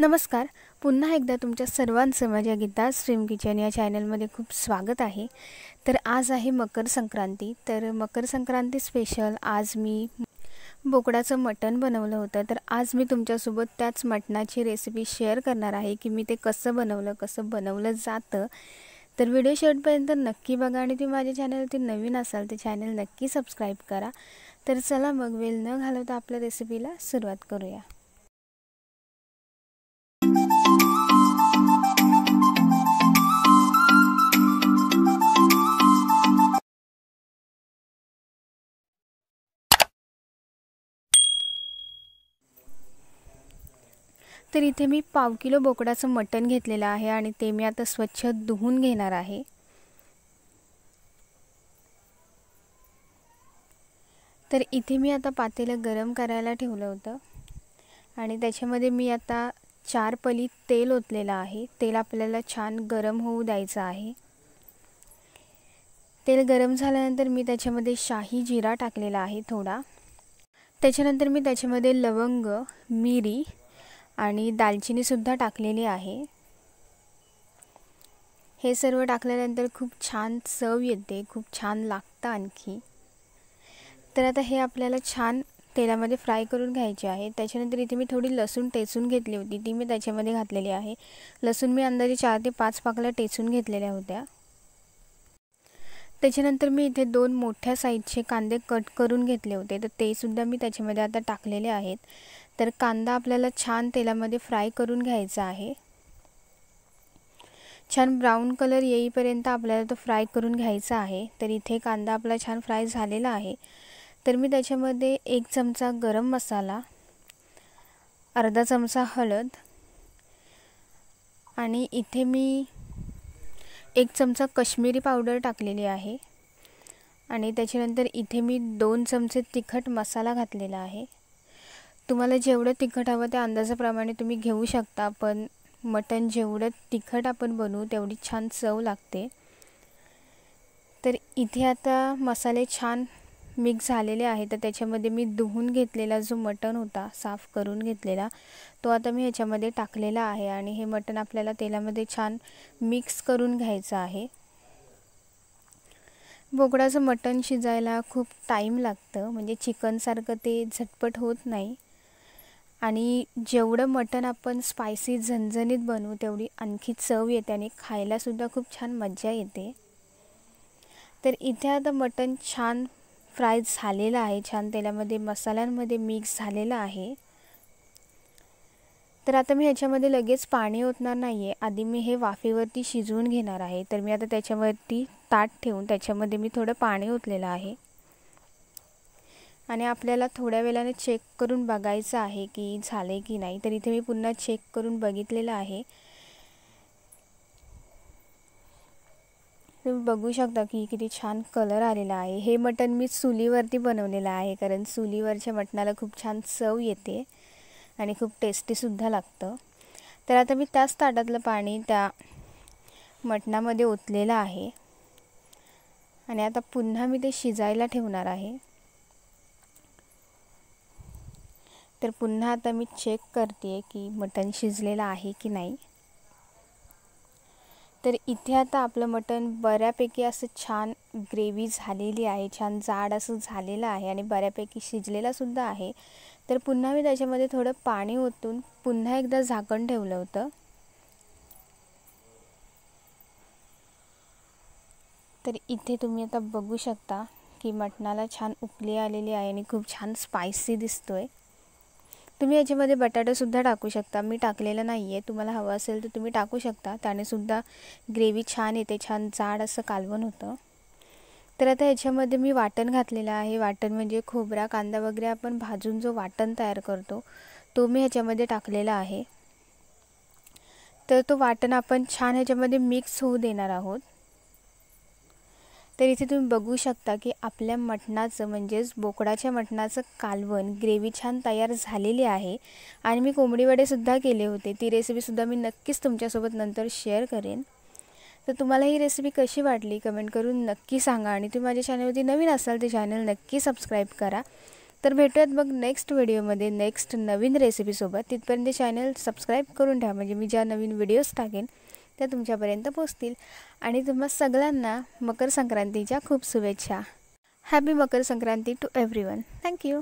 नमस्कार पुन्हा एकदा तुमच्या सर्वांचं माझ्या गीता स्ट्रीम किचन या चॅनलमध्ये खूप स्वागत आहे तर आज आहे मकर संक्रांती तर मकर संक्रांती स्पेशल आज मी बोकडाचं मटण बनवलं होतं तर आज मी तुमच्यासोबत त्याच मटणाची रेसिपी शेअर करणार आहे की मी ते कसं बनवलं कसं बनवलं जातं तर व्हिडिओ शेवटपर्यंत नक्की बघा आणि तुम्ही माझ्या चॅनलवरती नवीन असाल तर चॅनल नक्की सबस्क्राईब करा तर चला मग वेल न घालवता आपल्या रेसिपीला सुरुवात करूया तर इथे मी पाव किलो बोकडाचं मटण घेतलेलं आहे आणि ते मी आता स्वच्छ धुवून घेणार आहे तर इथे मी आता पातेलं गरम करायला ठेवलं होतं आणि त्याच्यामध्ये मी आता चार पली तेल ओतलेलं आहे तेल आपल्याला छान गरम होऊ द्यायचं आहे तेल गरम झाल्यानंतर मी त्याच्यामध्ये शाही जिरा टाकलेला आहे थोडा त्याच्यानंतर मी त्याच्यामध्ये लवंग मिरी आणि दालचिनीसुद्धा टाकलेली आहे हे सर्व टाकल्यानंतर खूप छान चव येते खूप छान लागतं आणखी तर आता हे आपल्याला छान तेलामध्ये फ्राय करून घ्यायचे आहे त्याच्यानंतर इथे मी थोडी लसूण टेचून घेतली होती ती मी त्याच्यामध्ये घातलेली आहे लसूण मी अंदाजे चार ते पाच पाकळ्या टेचून घेतलेल्या होत्या त्याच्यानंतर मी इथे दोन मोठ्या साईजचे कांदे कट करून घेतले होते तर ते सुद्धा मी त्याच्यामध्ये आता टाकलेले आहेत तर कांदा आपल्याला छान तेलामध्ये फ्राय करून घ्यायचा आहे छान ब्राऊन कलर येईपर्यंत आपल्याला तो फ्राय करून घ्यायचा आहे तर इथे कांदा आपला छान फ्राय झालेला आहे तर मी त्याच्यामध्ये एक चमचा गरम मसाला अर्धा चमचा हळद आणि इथे मी एक चमचा कश्मीरी पावडर टाकलेली आहे आणि त्याच्यानंतर इथे मी दोन चमचे तिखट मसाला घातलेला आहे तुम्हाला जेवढं तिखट हवं त्या अंदाजाप्रमाणे तुम्ही घेऊ शकता पण मटण जेवढं तिखट आपण बनवू तेवढी छान चव लागते तर इथे आता मसाले छान मिक्स झालेले आहे तर त्याच्यामध्ये मी धुवून घेतलेला जो मटण होता साफ करून घेतलेला तो आता मी ह्याच्यामध्ये टाकलेला आहे आणि हे मटण आपल्याला तेलामध्ये छान मिक्स करून घ्यायचं आहे बोकडाचं मटण शिजायला खूप टाईम लागतं म्हणजे चिकनसारखं ते झटपट होत नाही आणि जेवढं मटण आपण स्पायसी झणझणीत बनवू तेवढी आणखी चव येते आणि खायलासुद्धा खूप छान मज्जा येते तर इथे आता मटण छान फ्राय झालेलं आहे छान तेलामध्ये मसाल्यांमध्ये मिक्स झालेलं आहे तर आता मी ह्याच्यामध्ये लगेच पाणी ओतणार नाही आहे आधी मी हे वाफेवरती शिजवून घेणार आहे तर मी आता त्याच्यावरती ताट ठेवून त्याच्यामध्ये मी थोडं पाणी ओतलेलं आहे आणि आपल्याला थोड्या वेळाने चेक करून बघायचं आहे की झाले की नाही तर इथे मी पुन्हा चेक करून बघितलेलं आहे तुम्ही बघू शकता की किती छान कलर आलेला आहे हे मटण मी चुलीवरती बनवलेलं आहे कारण चुलीवरच्या मटणाला खूप छान चव येते आणि खूप टेस्टीसुद्धा लागतं तर आता मी त्याच ताटातलं पाणी त्या मटणामध्ये ओतलेलं आहे आणि आता पुन्हा मी ते शिजायला ठेवणार आहे तर पुन्हा आता मी चेक करते की मटन शिजलेलं आहे की नाही तर इथे आता आपलं मटण बऱ्यापैकी असं छान ग्रेव्ही झालेली आहे छान जाड असं झालेलं आहे आणि बऱ्यापैकी शिजलेलासुद्धा आहे तर पुन्हा मी त्याच्यामध्ये थोडं पाणी ओतून पुन्हा एकदा झाकण ठेवलं होतं तर इथे तुम्ही आता बघू शकता की मटणाला छान उकली आलेली आहे आणि खूप छान स्पायसी दिसतोय तुम्ही याच्यामध्ये बटाटेसुद्धा टाकू शकता मी टाकलेलं नाही आहे तुम्हाला हवं असेल तर तुम्ही टाकू शकता त्यानेसुद्धा ग्रेव्ही छान येते छान जाड असं कालवण होतं तर आता याच्यामध्ये मी वाटण घातलेलं आहे वाटण म्हणजे खोबरा कांदा वगैरे आपण भाजून जो वाटण तयार करतो तो मी ह्याच्यामध्ये टाकलेला आहे तर तो वाटण आपण छान ह्याच्यामध्ये मिक्स होऊ देणार आहोत तर इथे तुम्ही बघू शकता की आपल्या मटणाचं म्हणजेच बोकडाच्या मटणाचं कालवण ग्रेव्ही छान तयार झालेली आहे आणि मी कोंबडी केले होते ती रेसिपीसुद्धा मी नक्कीच तुमच्यासोबत नंतर शेअर करेन तर तुम्हाला ही रेसिपी कशी वाटली कमेंट करून नक्की सांगा आणि तुम्ही माझ्या चॅनलवरती नवीन असाल ते चॅनल नक्की सबस्क्राईब करा तर भेटूयात मग नेक्स्ट व्हिडिओमध्ये नेक्स्ट नवीन रेसिपीसोबत तिथपर्यंत चॅनल सबस्क्राईब करून ठेवा म्हणजे मी ज्या नवीन व्हिडिओज टाकेन त्या तुमच्यापर्यंत पोचतील आणि तुम्हा सगळ्यांना मकर संक्रांतीच्या खूप शुभेच्छा happy Makar Sankranti to everyone thank you